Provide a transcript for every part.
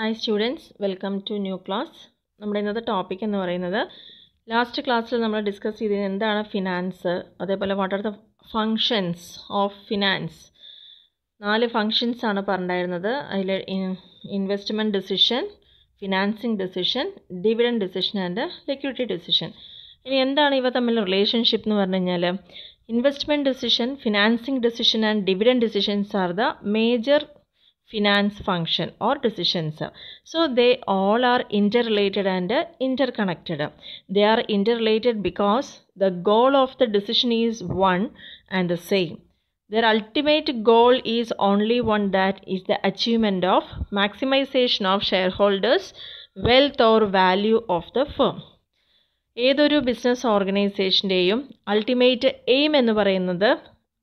Hi students welcome to new class നമ്മുടെ ഇന്നത്തെ topic എന്ന് പറയുന്നത് ലാസ്റ്റ് ക്ലാസ്സിൽ നമ്മൾ ഡിസ്കസ് ചെയ്തത് എന്താണ് ഫിനാൻസ് അതേപോലെ what are the functions of finance നാല് ഫങ്ഷൻസ് ആണ് പറഞ്ഞിരുന്നത് അതിൽ investment decision financing decision dividend decision and liquidity decision ഇനി എന്താണ് ഇവ തമ്മിൽ റിലേഷൻഷിപ്പ് എന്ന് പറഞ്ഞു കഴിഞ്ഞാൽ investment decision financing decision and dividend decisions are the major finance function or decisions. So they all are interrelated and interconnected. They are interrelated because the goal of the decision is one and the same. Their ultimate goal is only one that is the achievement of maximization of shareholders' wealth or value of the firm. ഏതൊരു business ഓർഗനൈസേഷൻ്റെയും ultimate aim എന്ന് പറയുന്നത്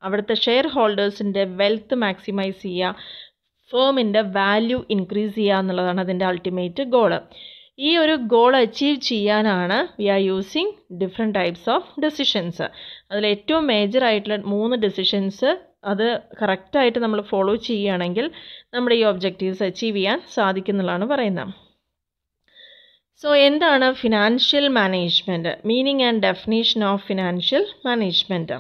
അവിടുത്തെ share ഹോൾഡേഴ്സിൻ്റെ wealth maximise ചെയ്യുക ഫേമിൻ്റെ value increase ചെയ്യുക എന്നുള്ളതാണ് അതിൻ്റെ ultimate goal ഈ ഒരു ഗോൾ അച്ചീവ് ചെയ്യാനാണ് we are using different types of decisions അതിൽ ഏറ്റവും മേജർ ആയിട്ടുള്ള മൂന്ന് ഡെസിഷൻസ് അത് കറക്റ്റായിട്ട് നമ്മൾ ഫോളോ ചെയ്യുകയാണെങ്കിൽ നമ്മുടെ ഈ ഒബ്ജക്റ്റീവ്സ് അച്ചീവ് ചെയ്യാൻ സാധിക്കുന്നുള്ളതാണ് പറയുന്നത് സോ എന്താണ് financial management meaning and definition of financial management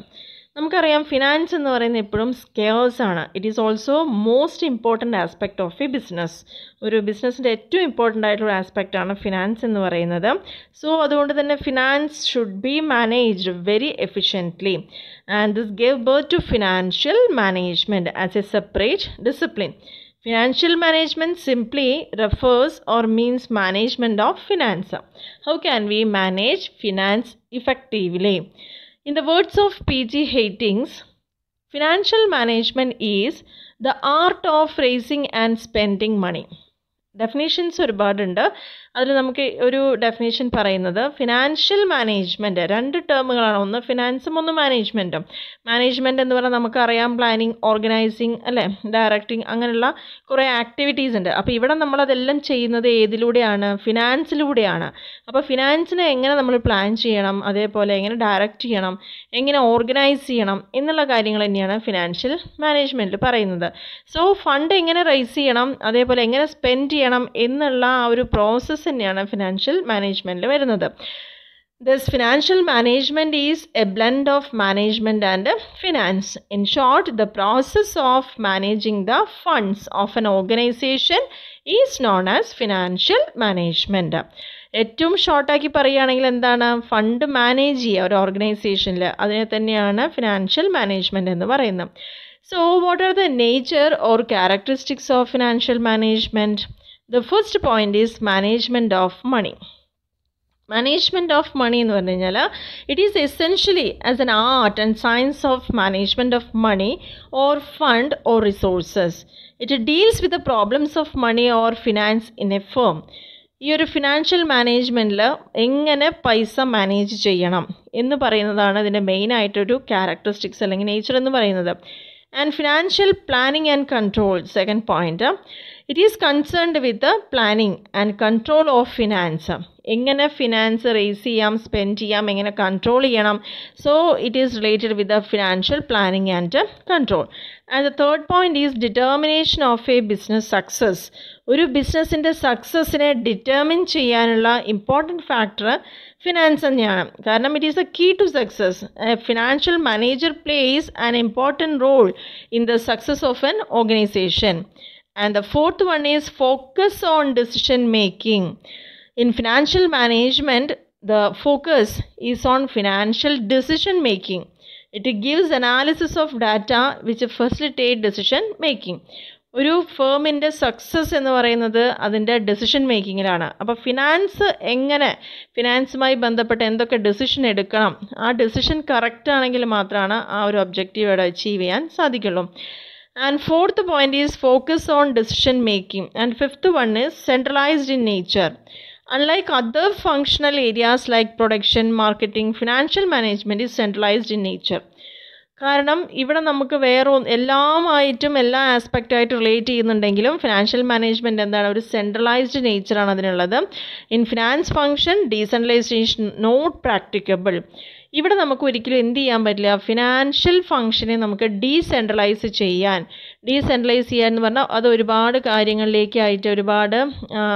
നമുക്കറിയാം ഫിനാൻസ് എന്ന് പറയുന്നത് എപ്പോഴും സ്കേഴ്സ് ആണ് it is also most important aspect of a business ഒരു ബിസിനസ്സിൻ്റെ ഏറ്റവും ഇമ്പോർട്ടൻ്റ് ആയിട്ടുള്ള ആസ്പെക്റ്റ് ആണ് ഫിനാൻസ് എന്ന് പറയുന്നത് സോ അതുകൊണ്ട് തന്നെ finance should be managed very efficiently and this gave birth to financial management as a separate discipline Financial management simply refers or means management of finance. How can we manage finance effectively? In the words of P.G. Hatings, financial management is the art of raising and spending money. Definitions ഒരുപാടുണ്ട് അതിൽ നമുക്ക് ഒരു definition പറയുന്നത് financial management രണ്ട് ടേമുകളാണ് ഒന്ന് ഫിനാൻസും ഒന്ന് മാനേജ്മെൻറ്റും management എന്ന് പറഞ്ഞാൽ നമുക്കറിയാം പ്ലാനിങ് ഓർഗനൈസിങ് അല്ലേ ഡയറക്റ്റിങ് അങ്ങനെയുള്ള കുറേ ആക്ടിവിറ്റീസ് ഉണ്ട് അപ്പോൾ ഇവിടെ നമ്മളതെല്ലാം ചെയ്യുന്നത് ഏതിലൂടെയാണ് ഫിനാൻസിലൂടെയാണ് അപ്പോൾ ഫിനാൻസിനെ എങ്ങനെ നമ്മൾ പ്ലാൻ ചെയ്യണം അതേപോലെ എങ്ങനെ ഡയറക്റ്റ് ചെയ്യണം എങ്ങനെ ഓർഗനൈസ് ചെയ്യണം എന്നുള്ള കാര്യങ്ങൾ തന്നെയാണ് ഫിനാൻഷ്യൽ മാനേജ്മെൻറ്റിൽ പറയുന്നത് സോ ഫണ്ട് എങ്ങനെ റൈസ് ചെയ്യണം അതേപോലെ എങ്ങനെ സ്പെൻഡ് ചെയ്യണം ചെയ്യണം എന്നുള്ള ആ ഒരു പ്രോസസ്സ് തന്നെയാണ് ഫിനാൻഷ്യൽ മാനേജ്മെൻറ്റിൽ വരുന്നത് thus financial management is a blend of management and finance in short the process of managing the funds of an organisation is known as financial management ഏറ്റവും ഷോർട്ടാക്കി പറയുകയാണെങ്കിൽ എന്താണ് ഫണ്ട് മാനേജ് ചെയ്യുക ഒരു ഓർഗനൈസേഷനിൽ അതിനെ തന്നെയാണ് ഫിനാൻഷ്യൽ മാനേജ്മെൻറ്റ് എന്ന് പറയുന്നത് so what are the nature or characteristics of financial management the first point is management of money management of money എന്ന് പറഞ്ഞു കഴിഞ്ഞാൽ it is essentially as an art and science of management of money or fund or resources it deals with the problems of money or finance in a firm ഈ ഒരു financial മാനേജ്മെൻറ്റിൽ എങ്ങനെ പൈസ manage ചെയ്യണം എന്ന് പറയുന്നതാണ് അതിൻ്റെ മെയിനായിട്ടൊരു ക്യാരക്ടറിസ്റ്റിക്സ് അല്ലെങ്കിൽ nature എന്ന് പറയുന്നത് and financial planning and control second point it is concerned with planning and control of finance എങ്ങനെ ഫിനാൻസ് റേസ് ചെയ്യാം സ്പെൻഡ് ചെയ്യാം എങ്ങനെ കൺട്രോൾ ചെയ്യണം so it is related with financial planning and control and the third point is determination of a business success ഒരു ബിസിനസ്സിൻ്റെ സക്സസ്സിനെ determine ചെയ്യാനുള്ള important factor finance തന്നെയാണ് കാരണം it is a key to success financial manager plays an important role in the success of an organisation And the fourth one is focus on decision making. In financial management, the focus is on financial decision making. It gives analysis of data which facilitate decision making. ഒരു ഫേമിൻ്റെ success എന്ന് പറയുന്നത് അതിൻ്റെ decision മേക്കിങ്ങിലാണ് അപ്പോൾ finance എങ്ങനെ ഫിനാൻസുമായി ബന്ധപ്പെട്ട് എന്തൊക്കെ decision എടുക്കണം ആ ഡെസിഷൻ കറക്റ്റ് ആണെങ്കിൽ മാത്രമാണ് ആ ഒരു ഒബ്ജക്റ്റീവ് അച്ചീവ് ചെയ്യാൻ സാധിക്കുള്ളൂ And fourth point is focus on decision making. And fifth one is centralized in nature. Unlike other functional areas like production, marketing, financial management is centralized in nature. കാരണം ഇവിടെ നമുക്ക് വേറെ എല്ലാമായിട്ടും എല്ലാ ആസ്പെക്റ്റായിട്ട് റിലേറ്റ് ചെയ്യുന്നുണ്ടെങ്കിലും ഫിനാൻഷ്യൽ മാനേജ്മെൻറ്റ് എന്താണ് ഒരു സെൻട്രലൈസ്ഡ് നേച്ചറാണ് അതിനുള്ളത് in finance function decentralisation not practicable ഇവിടെ നമുക്ക് ഒരിക്കലും എന്ത് ചെയ്യാൻ പറ്റില്ല ഫിനാൻഷ്യൽ ഫംഗ്ഷനെ നമുക്ക് ഡീസെൻട്രലൈസ് ചെയ്യാൻ ഡീസെൻട്രലൈസ് ചെയ്യാൻ എന്ന് പറഞ്ഞാൽ അത് ഒരുപാട് കാര്യങ്ങളിലേക്കായിട്ട് ആയിട്ട് ഒരുപാട്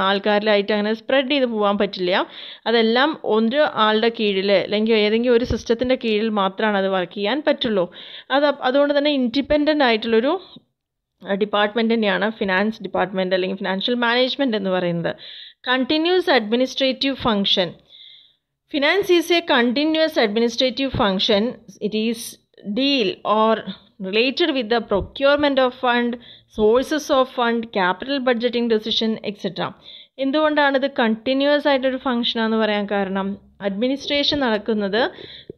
ആൾക്കാരിലായിട്ട് അങ്ങനെ സ്പ്രെഡ് ചെയ്ത് പോകാൻ പറ്റില്ല അതെല്ലാം ഒരു ആളുടെ കീഴിൽ അല്ലെങ്കിൽ ഏതെങ്കിലും ഒരു സിസ്റ്റത്തിൻ്റെ കീഴിൽ മാത്രമാണ് അത് വർക്ക് ചെയ്യാൻ പറ്റുള്ളൂ അത് അതുകൊണ്ട് തന്നെ ഇൻഡിപെൻഡൻ്റ് ആയിട്ടുള്ളൊരു ഡിപ്പാർട്ട്മെൻറ്റ് തന്നെയാണ് ഫിനാൻസ് ഡിപ്പാർട്ട്മെൻറ്റ് അല്ലെങ്കിൽ ഫിനാൻഷ്യൽ മാനേജ്മെൻറ്റ് എന്ന് പറയുന്നത് continuous administrative function Finance is a continuous administrative function. It is deal or related with the procurement of fund, sources of fund, capital budgeting decision, etc. എന്തുകൊണ്ടാണ് ഇത് continuous ആയിട്ടൊരു ഫങ്ഷനാന്ന് പറയാൻ കാരണം administration നടക്കുന്നത്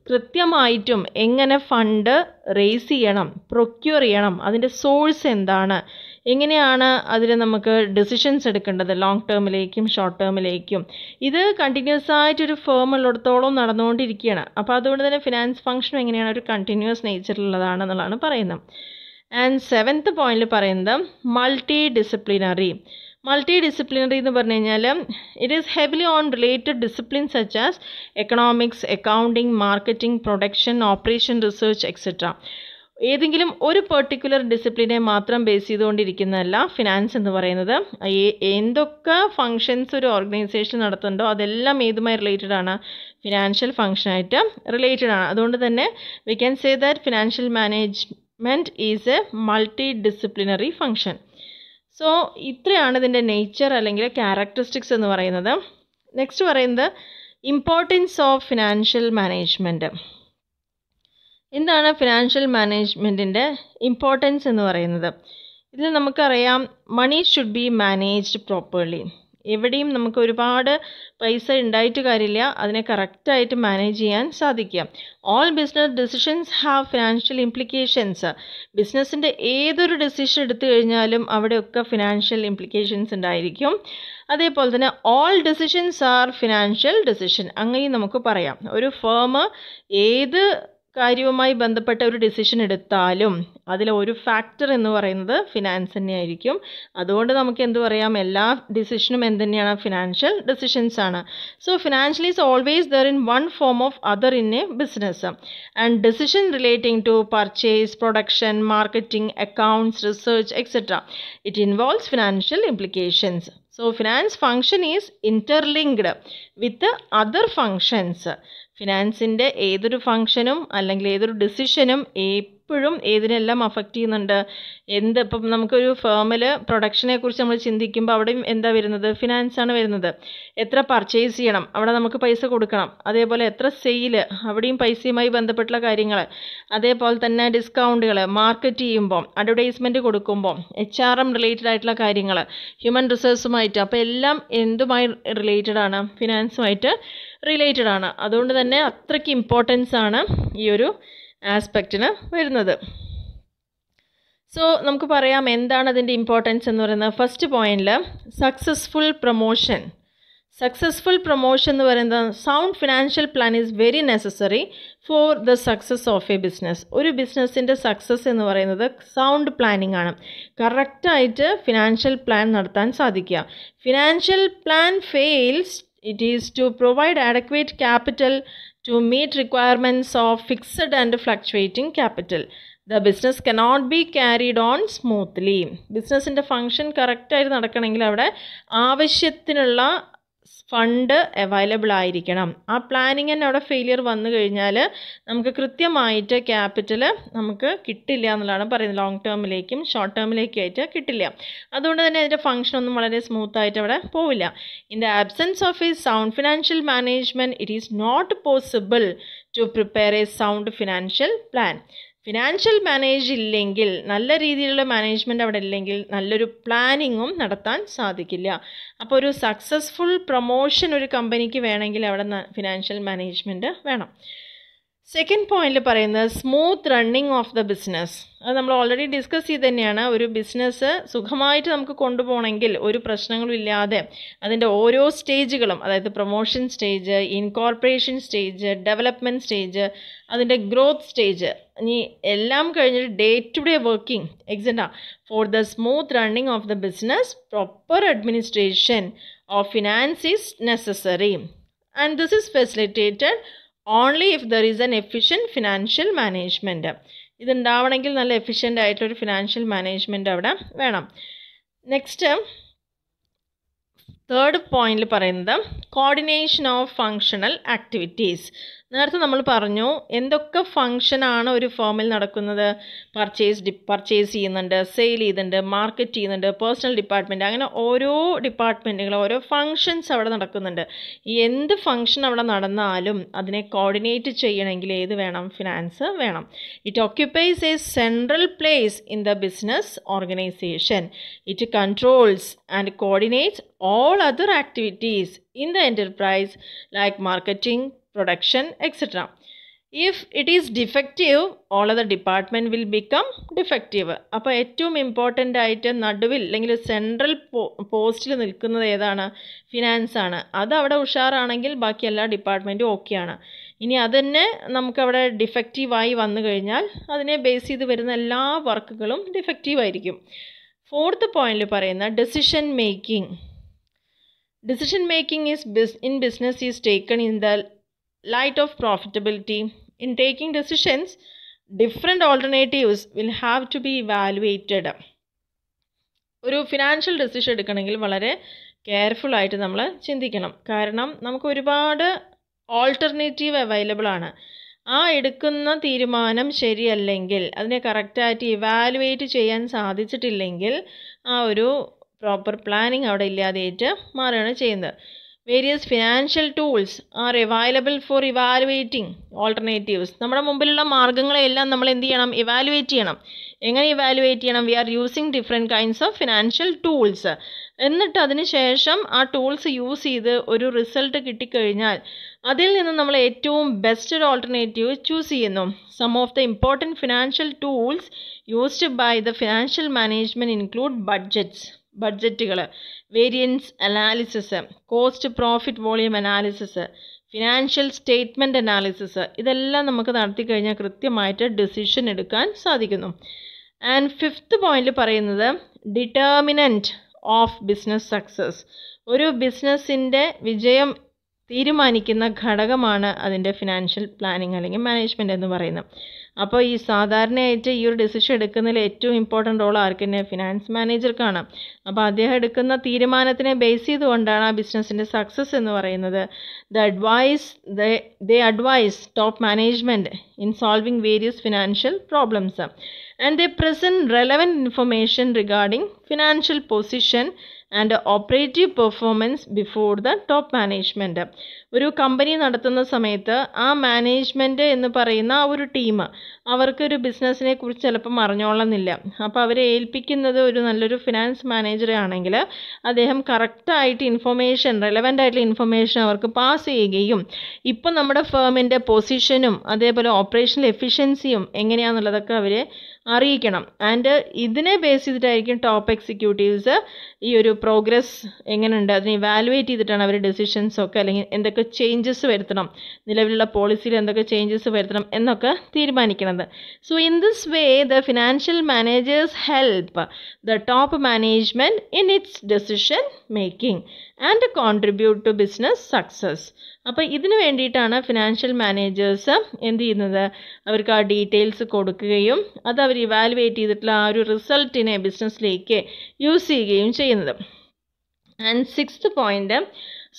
കൃത്യമായിട്ടും എങ്ങനെ ഫണ്ട് റേസ് ചെയ്യണം പ്രൊക്യൂർ ചെയ്യണം അതിൻ്റെ സോഴ്സ് എന്താണ് എങ്ങനെയാണ് അതിൽ നമുക്ക് ഡെസിഷൻസ് എടുക്കേണ്ടത് ലോങ് ടേമിലേക്കും ഷോർട്ട് ടേമിലേക്കും ഇത് കണ്ടിന്യൂസ് ആയിട്ടൊരു ഫേം ഉള്ളിടത്തോളം നടന്നുകൊണ്ടിരിക്കുകയാണ് അപ്പോൾ അതുകൊണ്ട് തന്നെ ഫിനാൻസ് ഫംഗ്ഷൻ എങ്ങനെയാണ് ഒരു കണ്ടിന്യൂസ് എന്നുള്ളതാണ് പറയുന്നത് ആൻഡ് സെവൻത്ത് പോയിന്റിൽ പറയുന്നത് മൾട്ടി ഡിസിപ്ലിനറി മൾട്ടി ഡിസിപ്ലിനറി എന്ന് പറഞ്ഞു കഴിഞ്ഞാൽ it is heavily on related discipline such as economics accounting marketing production operation research etcetera ഏതെങ്കിലും ഒരു പെർട്ടിക്കുലർ ഡിസിപ്ലിനെ മാത്രം ബേസ് ചെയ്തുകൊണ്ടിരിക്കുന്നതല്ല ഫിനാൻസ് എന്ന് പറയുന്നത് എന്തൊക്കെ ഫങ്ഷൻസ് ഒരു ഓർഗനൈസേഷൻ നടത്തുന്നുണ്ടോ അതെല്ലാം ഏതുമായി റിലേറ്റഡ് ആണ് ഫിനാൻഷ്യൽ ഫങ്ഷനായിട്ട് റിലേറ്റഡ് ആണ് അതുകൊണ്ട് തന്നെ we can say that financial management is a multi disciplinary function so ഇത്രയാണ് ഇതിൻ്റെ നേച്ചർ അല്ലെങ്കിൽ ക്യാരക്ടറിസ്റ്റിക്സ് എന്ന് പറയുന്നത് നെക്സ്റ്റ് പറയുന്നത് ഇമ്പോർട്ടൻസ് ഓഫ് ഫിനാൻഷ്യൽ മാനേജ്മെൻറ്റ് എന്താണ് ഫിനാൻഷ്യൽ മാനേജ്മെൻറ്റിൻ്റെ ഇമ്പോർട്ടൻസ് എന്ന് പറയുന്നത് ഇതിൽ നമുക്കറിയാം money should be managed properly എവിടെയും നമുക്ക് ഒരുപാട് പൈസ ഉണ്ടായിട്ട് കാര്യമില്ല അതിനെ കറക്റ്റായിട്ട് മാനേജ് ചെയ്യാൻ സാധിക്കുക all business decisions have financial implications ബിസിനസ്സിൻ്റെ ഏതൊരു ഡെസിഷൻ എടുത്തു കഴിഞ്ഞാലും അവിടെയൊക്കെ ഫിനാൻഷ്യൽ ഇംപ്ലിക്കേഷൻസ് ഉണ്ടായിരിക്കും അതേപോലെ തന്നെ all decisions are financial decision അങ്ങനെയും നമുക്ക് പറയാം ഒരു ഫേം ഏത് കാര്യവുമായി ബന്ധപ്പെട്ട ഒരു ഡിസിഷൻ എടുത്താലും അതിലെ ഒരു ഫാക്ടർ എന്ന് പറയുന്നത് ഫിനാൻസ് തന്നെയായിരിക്കും അതുകൊണ്ട് നമുക്ക് എന്ത് പറയാം എല്ലാ ഡിസിഷനും എന്തുതന്നെയാണ് ഫിനാൻഷ്യൽ ഡിസിഷൻസ് ആണ് so financial is always there in one form of other in a business and decision relating to purchase production marketing accounts research etcetera it involves financial implications so finance function is interlinked with other functions ഫിനാൻസിൻ്റെ ഏതൊരു ഫങ്ഷനും അല്ലെങ്കിൽ ഏതൊരു ഡിസിഷനും എപ്പോഴും ഏതിനെല്ലാം affect ചെയ്യുന്നുണ്ട് എന്ത് ഇപ്പം നമുക്കൊരു ഫേമിൽ പ്രൊഡക്ഷനെ കുറിച്ച് നമ്മൾ ചിന്തിക്കുമ്പോൾ അവിടെയും എന്താ വരുന്നത് ഫിനാൻസാണ് വരുന്നത് എത്ര പർച്ചേസ് ചെയ്യണം അവിടെ നമുക്ക് പൈസ കൊടുക്കണം അതേപോലെ എത്ര സെയിൽ അവിടെയും പൈസയുമായി ബന്ധപ്പെട്ടുള്ള കാര്യങ്ങൾ അതേപോലെ തന്നെ ഡിസ്കൗണ്ടുകൾ മാർക്കറ്റ് ചെയ്യുമ്പോൾ അഡ്വർടൈസ്മെൻ്റ് കൊടുക്കുമ്പോൾ എച്ച് ആർ എം റിലേറ്റഡ് ആയിട്ടുള്ള കാര്യങ്ങൾ ഹ്യൂമൻ റിസോഴ്സുമായിട്ട് അപ്പോൾ എല്ലാം എന്തുമായി റിലേറ്റഡ് ആണ് ഫിനാൻസുമായിട്ട് റിലേറ്റഡ് ആണ് അതുകൊണ്ട് തന്നെ അത്രയ്ക്ക് ഇമ്പോർട്ടൻസ് ആണ് ഈ ഒരു ആസ്പെക്റ്റിന് വരുന്നത് സോ നമുക്ക് പറയാം എന്താണ് അതിൻ്റെ ഇമ്പോർട്ടൻസ് എന്ന് പറയുന്നത് ഫസ്റ്റ് പോയിന്റിൽ സക്സസ്ഫുൾ പ്രൊമോഷൻ സക്സസ്ഫുൾ പ്രൊമോഷൻ എന്ന് പറയുന്നത് sound financial plan is very necessary for the success of a business ഒരു ബിസിനസ്സിൻ്റെ സക്സസ് എന്ന് പറയുന്നത് സൗണ്ട് പ്ലാനിംഗ് ആണ് കറക്റ്റായിട്ട് ഫിനാൻഷ്യൽ പ്ലാൻ നടത്താൻ സാധിക്കുക financial plan fails It is to provide adequate capital to meet requirements of fixed and fluctuating capital. The business cannot be carried on smoothly ബിസിനസ്സിൻ്റെ function കറക്റ്റായിട്ട് നടക്കണമെങ്കിൽ അവിടെ ആവശ്യത്തിനുള്ള ഫണ്ട് അവൈലബിൾ ആയിരിക്കണം ആ പ്ലാനിങ് തന്നെ അവിടെ ഫെയിലിയർ വന്നു കഴിഞ്ഞാൽ നമുക്ക് കൃത്യമായിട്ട് ക്യാപിറ്റൽ നമുക്ക് കിട്ടില്ല എന്നുള്ളതാണ് പറയുന്നത് ലോങ് ടേമിലേക്കും ഷോർട്ട് ടേമിലേക്കും കിട്ടില്ല അതുകൊണ്ട് തന്നെ അതിൻ്റെ ഫംഗ്ഷനൊന്നും ഒന്നും വളരെ സ്മൂത്ത് ആയിട്ട് അവിടെ പോവില്ല in the absence of a sound financial management it is not possible to prepare a sound financial plan financial manage ഇല്ലെങ്കിൽ നല്ല രീതിയിലുള്ള മാനേജ്മെൻറ്റ് അവിടെ ഇല്ലെങ്കിൽ നല്ലൊരു പ്ലാനിങ്ങും നടത്താൻ സാധിക്കില്ല അപ്പോൾ ഒരു സക്സസ്ഫുൾ പ്രൊമോഷൻ ഒരു കമ്പനിക്ക് വേണമെങ്കിൽ അവിടെ ഫിനാൻഷ്യൽ മാനേജ്മെൻറ്റ് വേണം സെക്കൻഡ് പോയിന്റിൽ പറയുന്നത് smooth running of the business അത് നമ്മൾ ഓൾറെഡി ഡിസ്കസ് ചെയ്ത് തന്നെയാണ് ഒരു ബിസിനസ് സുഖമായിട്ട് നമുക്ക് കൊണ്ടുപോകണമെങ്കിൽ ഒരു പ്രശ്നങ്ങളും ഇല്ലാതെ അതിൻ്റെ ഓരോ സ്റ്റേജുകളും അതായത് promotion stage incorporation stage development stage അതിൻ്റെ ഗ്രോത്ത് സ്റ്റേജ് ഇനി എല്ലാം കഴിഞ്ഞിട്ട് ഡേ ടു ഡേ വർക്കിംഗ് എക്സാ for the smooth running of the business proper administration of finance is necessary and this is facilitated only if there is an efficient financial management ഇതുണ്ടാവണമെങ്കിൽ നല്ല efficient ആയിട്ടൊരു financial management അവിടെ വേണം next third പോയിന്റിൽ പറയുന്നത് coordination of functional activities നേരത്തെ നമ്മൾ പറഞ്ഞു എന്തൊക്കെ ഫങ്ഷനാണ് ഒരു ഫേമിൽ നടക്കുന്നത് പർച്ചേസ് ഡി പർച്ചേസ് ചെയ്യുന്നുണ്ട് സെയിൽ ചെയ്യുന്നുണ്ട് മാർക്കറ്റ് ചെയ്യുന്നുണ്ട് പേഴ്സണൽ ഡിപ്പാർട്ട്മെൻറ്റ് അങ്ങനെ ഓരോ ഡിപ്പാർട്ട്മെൻറ്റുകളും ഓരോ ഫങ്ഷൻസ് അവിടെ നടക്കുന്നുണ്ട് എന്ത് ഫങ്ഷൻ അവിടെ നടന്നാലും അതിനെ കോർഡിനേറ്റ് ചെയ്യണമെങ്കിൽ ഏത് വേണം ഫിനാൻസ് വേണം it occupies a central place in the business organisation it controls and coordinates all other activities in the enterprise like marketing production etcetera if it is defective all other department will become defective അപ്പോൾ ഏറ്റവും important ആയിട്ട് നടുവിൽ അല്ലെങ്കിൽ central പോസ്റ്റിൽ നിൽക്കുന്നത് ഏതാണ് finance ആണ് അത് അവിടെ ഉഷാറാണെങ്കിൽ ബാക്കി എല്ലാ ഡിപ്പാർട്ട്മെൻറ്റും ഓക്കെയാണ് ഇനി അതന്നെ നമുക്കവിടെ ഡിഫക്റ്റീവായി വന്നു കഴിഞ്ഞാൽ അതിനെ ബേസ് ചെയ്ത് വരുന്ന എല്ലാ വർക്കുകളും ഡിഫക്റ്റീവായിരിക്കും ഫോർത്ത് പോയിന്റിൽ പറയുന്ന decision making decision making is ബിസ് in business is taken in the light of profitability. In taking decisions, different alternatives will have to be evaluated. ഒരു ഫിനാൻഷ്യൽ ഡിസിഷൻ എടുക്കണമെങ്കിൽ വളരെ കെയർഫുൾ ആയിട്ട് നമ്മൾ ചിന്തിക്കണം കാരണം നമുക്ക് ഒരുപാട് ഓൾട്ടർനേറ്റീവ് അവൈലബിൾ ആണ് ആ എടുക്കുന്ന തീരുമാനം ശരിയല്ലെങ്കിൽ അതിനെ കറക്റ്റായിട്ട് ഇവാലുവേറ്റ് ചെയ്യാൻ സാധിച്ചിട്ടില്ലെങ്കിൽ ആ ഒരു പ്രോപ്പർ പ്ലാനിങ് അവിടെ ഇല്ലാതെയായിട്ട് മാറുകയാണ് ചെയ്യുന്നത് various financial tools are available for evaluating alternatives നമ്മുടെ മുമ്പിലുള്ള മാർഗ്ഗങ്ങളെല്ലാം നമ്മൾ എന്ത് ചെയ്യണം ഇവാലുവേറ്റ് ചെയ്യണം എങ്ങനെ ഇവാലുവേറ്റ് ചെയ്യണം we are using different kinds of financial tools എന്നിട്ട് അതിന് ശേഷം ആ ടൂൾസ് യൂസ് ചെയ്ത് ഒരു റിസൾട്ട് കിട്ടിക്കഴിഞ്ഞാൽ അതിൽ നിന്ന് നമ്മൾ ഏറ്റവും ബെസ്റ്റ് ഒരു ഓൾട്ടർനേറ്റീവ് ചൂസ് ചെയ്യുന്നു some of the important financial tools used by the financial management include budgets ബഡ്ജറ്റുകൾ variance analysis cost profit volume analysis financial statement analysis ഇതെല്ലാം നമുക്ക് നടത്തി കഴിഞ്ഞാൽ കൃത്യമായിട്ട് ഡിസിഷൻ എടുക്കാൻ സാധിക്കുന്നു ആൻഡ് ഫിഫ്ത്ത് പോയിന്റ് പറയുന്നത് ഡിറ്റർമിനൻറ്റ് ഓഫ് ബിസിനസ് സക്സസ് ഒരു ബിസിനസ്സിൻ്റെ വിജയം തീരുമാനിക്കുന്ന ഘടകമാണ് അതിൻ്റെ ഫിനാൻഷ്യൽ പ്ലാനിങ് അല്ലെങ്കിൽ മാനേജ്മെൻറ്റ് എന്ന് പറയുന്നത് അപ്പോൾ ഈ സാധാരണയായിട്ട് ഈ ഒരു ഡിസിഷൻ എടുക്കുന്നതിൽ ഏറ്റവും ഇമ്പോർട്ടൻ്റ് റോൾ ആർക്കെന്നെ ഫിനാൻസ് മാനേജർക്കാണ് അപ്പോൾ അദ്ദേഹം എടുക്കുന്ന തീരുമാനത്തിനെ ബേസ് ചെയ്തുകൊണ്ടാണ് ആ ബിസിനസ്സിൻ്റെ സക്സസ് എന്ന് പറയുന്നത് the advice the advice top management in solving various financial problems and the present relevant information regarding financial position and operative performance before the top management ഒരു കമ്പനി നടത്തുന്ന സമയത്ത് ആ മാനേജ്മെൻറ്റ് എന്ന് പറയുന്ന ആ ഒരു ടീം അവർക്കൊരു ബിസിനസ്സിനെ കുറിച്ച് ചിലപ്പം അറിഞ്ഞോളന്നില്ല അപ്പോൾ അവരെ ഏൽപ്പിക്കുന്നത് ഒരു നല്ലൊരു ഫിനാൻസ് മാനേജറെ ആണെങ്കിൽ അദ്ദേഹം കറക്റ്റായിട്ട് ഇൻഫർമേഷൻ റെലവൻ്റ് ആയിട്ടുള്ള ഇൻഫർമേഷൻ അവർക്ക് പാസ് ചെയ്യുകയും ഇപ്പം നമ്മുടെ ഫേമിൻ്റെ പൊസിഷനും അതേപോലെ ഓപ്പറേഷണൽ എഫിഷ്യൻസിയും എങ്ങനെയാണെന്നുള്ളതൊക്കെ അവർ അറിയിക്കണം ആൻഡ് ഇതിനെ ബേസ് ചെയ്തിട്ടായിരിക്കും ടോപ്പ് എക്സിക്യൂട്ടീവ്സ് ഈ ഒരു പ്രോഗ്രസ് എങ്ങനെയുണ്ട് അതിനെ ഇവാലുവേറ്റ് ചെയ്തിട്ടാണ് അവർ ഡെസിഷൻസ് ഒക്കെ അല്ലെങ്കിൽ എന്തൊക്കെ ചേഞ്ചസ് വരുത്തണം നിലവിലുള്ള പോളിസിയിൽ എന്തൊക്കെ ചേഞ്ചസ് വരുത്തണം എന്നൊക്കെ തീരുമാനിക്കുന്നത് so in this way the financial managers help the top management in its decision making and contribute to business success അപ്പോൾ ഇതിനു വേണ്ടിയിട്ടാണ് ഫിനാൻഷ്യൽ മാനേജേഴ്സ് എന്ത് ചെയ്യുന്നത് അവർക്ക് ആ ഡീറ്റെയിൽസ് കൊടുക്കുകയും അത് അവർ ഇവാലുവേറ്റ് ചെയ്തിട്ടുള്ള ആ ഒരു റിസൾട്ടിനെ ബിസിനസ്സിലേക്ക് യൂസ് ചെയ്യുകയും ചെയ്യുന്നത് and sixth point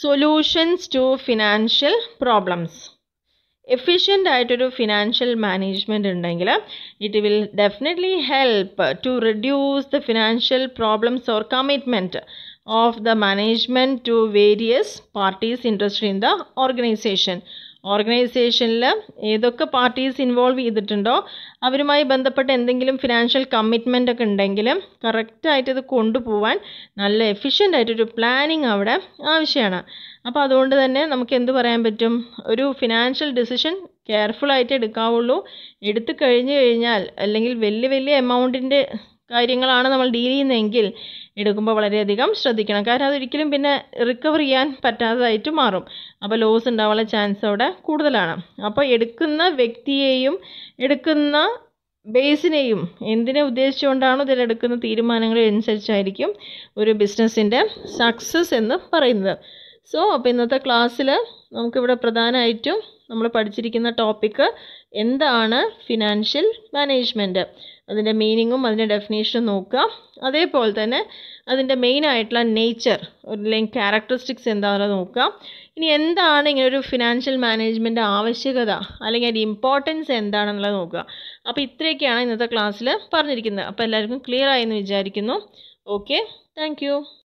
solutions to financial problems efficient ആയിട്ടൊരു ഫിനാൻഷ്യൽ മാനേജ്മെൻ്റ് ഉണ്ടെങ്കിൽ it will definitely help to reduce the financial problems or commitment of the management to various parties interest in the organisation ഓർഗനൈസേഷനിൽ ഏതൊക്കെ parties involve ചെയ്തിട്ടുണ്ടോ അവരുമായി ബന്ധപ്പെട്ട എന്തെങ്കിലും financial commitment ഒക്കെ ഉണ്ടെങ്കിലും കറക്റ്റായിട്ട് ഇത് കൊണ്ടുപോകാൻ നല്ല എഫിഷ്യൻ്റ് ആയിട്ടൊരു പ്ലാനിങ് അവിടെ ആവശ്യമാണ് അപ്പോൾ അതുകൊണ്ട് തന്നെ നമുക്ക് എന്ത് പറയാൻ പറ്റും ഒരു ഫിനാൻഷ്യൽ ഡിസിഷൻ കെയർഫുള്ളായിട്ട് എടുക്കാവുള്ളൂ എടുത്തു കഴിഞ്ഞു കഴിഞ്ഞാൽ അല്ലെങ്കിൽ വലിയ വലിയ എമൗണ്ടിൻ്റെ കാര്യങ്ങളാണ് നമ്മൾ ഡീൽ ചെയ്യുന്നതെങ്കിൽ എടുക്കുമ്പോൾ വളരെയധികം ശ്രദ്ധിക്കണം കാരണം അതൊരിക്കലും പിന്നെ റിക്കവർ ചെയ്യാൻ പറ്റാത്തതായിട്ട് മാറും അപ്പോൾ ലോസ് ഉണ്ടാവാനുള്ള ചാൻസ് അവിടെ കൂടുതലാണ് അപ്പോൾ എടുക്കുന്ന വ്യക്തിയെയും എടുക്കുന്ന ബേസിനെയും എന്തിനെ ഉദ്ദേശിച്ചുകൊണ്ടാണോ ഇതിലെടുക്കുന്ന തീരുമാനങ്ങളെ അനുസരിച്ചായിരിക്കും ഒരു ബിസിനസ്സിൻ്റെ സക്സസ് എന്ന് പറയുന്നത് സോ അപ്പോൾ ഇന്നത്തെ ക്ലാസ്സിൽ നമുക്കിവിടെ പ്രധാനമായിട്ടും നമ്മൾ പഠിച്ചിരിക്കുന്ന ടോപ്പിക്ക് എന്താണ് ഫിനാൻഷ്യൽ മാനേജ്മെൻറ്റ് അതിൻ്റെ മീനിങ്ങും അതിൻ്റെ ഡെഫിനേഷനും നോക്കുക അതേപോലെ തന്നെ അതിൻ്റെ മെയിൻ ആയിട്ടുള്ള നേച്ചർ അല്ലെങ്കിൽ ക്യാരക്ടറിസ്റ്റിക്സ് എന്താണെന്ന് നോക്കുക ഇനി എന്താണ് ഇങ്ങനെ ഒരു ഫിനാൻഷ്യൽ മാനേജ്മെൻ്റ് ആവശ്യകത അല്ലെങ്കിൽ അതിൻ്റെ ഇമ്പോർട്ടൻസ് എന്താണെന്നുള്ളത് നോക്കുക അപ്പോൾ ഇത്രയൊക്കെയാണ് ഇന്നത്തെ ക്ലാസ്സിൽ പറഞ്ഞിരിക്കുന്നത് അപ്പോൾ എല്ലാവർക്കും ക്ലിയർ ആയെന്ന് വിചാരിക്കുന്നു ഓക്കെ താങ്ക്